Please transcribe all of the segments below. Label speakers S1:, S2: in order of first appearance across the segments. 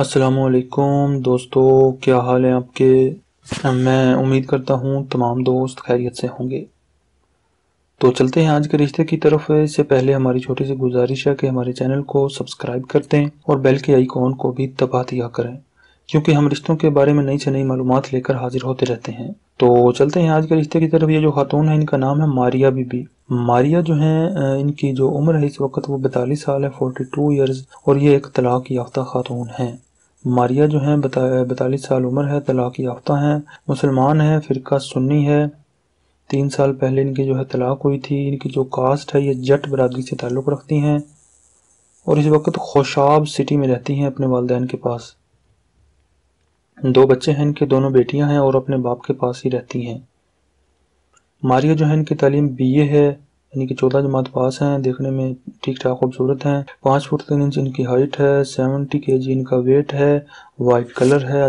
S1: असलकुम दोस्तों क्या हाल है आपके मैं उम्मीद करता हूँ तमाम दोस्त खैरियत से होंगे तो चलते हैं आज के रिश्ते की तरफ इससे पहले हमारी छोटी सी गुजारिश है कि हमारे चैनल को सब्सक्राइब करते हैं और बेल के आइकॉन को भी दबा दिया करें क्योंकि हम रिश्तों के बारे में नई से नई मालूम लेकर हाजिर होते रहते हैं तो चलते हैं आज के रिश्ते की तरफ ये जो खातून है इनका नाम है मारिया बीबी मारिया जो है इनकी जो उम्र है इस वक्त वो बैतालीस साल है फोर्टी टू ईयर्स और ये एक तलाक याफ्ता खातून है मारिया जो हैं बतालीस साल उम्र है तलाक़ याफ्ता हैं मुसलमान हैं फ़िरका सुन्नी है तीन साल पहले इनकी जो है तलाक हुई थी इनकी जो कास्ट है ये जट बरदरी से ताल्लुक़ रखती हैं और इस वक्त खुशाब सिटी में रहती हैं अपने वालदेन के पास दो बच्चे हैं इनके दोनों बेटियां हैं और अपने बाप के पास ही रहती हैं मारिया जो है इनकी तालीम बीए है इनकी चौदह जमात पास हैं देखने में ठीक ठाक खूबसूरत हैं पाँच फुट तीन इंच इनकी हाइट है सेवेंटी के जी इनका वेट है वाइट कलर है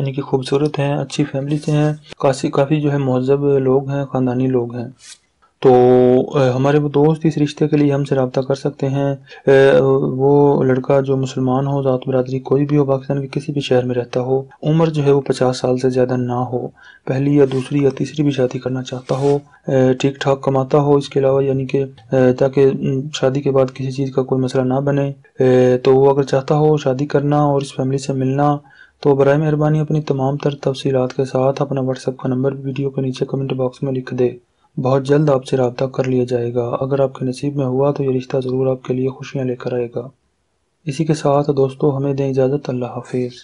S1: इनकी खूबसूरत हैं अच्छी फैमिली से हैं काफी काफ़ी जो है महजब लोग हैं ख़ानदानी लोग हैं तो हमारे वो दोस्त इस रिश्ते के लिए हमसे रबता कर सकते हैं वो लड़का जो मुसलमान हो ज़ात बरदरी कोई भी हो पाकिस्तान के किसी भी शहर में रहता हो उम्र जो है वो पचास साल से ज़्यादा ना हो पहली या दूसरी या तीसरी भी शादी करना चाहता हो ठीक ठाक कमाता हो इसके अलावा यानी कि ताकि शादी के बाद किसी चीज़ का कोई मसला ना बने तो वो अगर चाहता हो शादी करना और इस फैमिली से मिलना तो बर मेहरबानी अपनी तमाम तर तफसीत के साथ अपना व्हाट्सएप का नंबर वीडियो के नीचे कमेंट बॉक्स में लिख दे बहुत जल्द आपसे रबता कर लिया जाएगा अगर आपके नसीब में हुआ तो ये रिश्ता ज़रूर आपके लिए खुशियाँ लेकर आएगा इसी के साथ दोस्तों हमें दें इजाज़त अल्लाह हाफिज़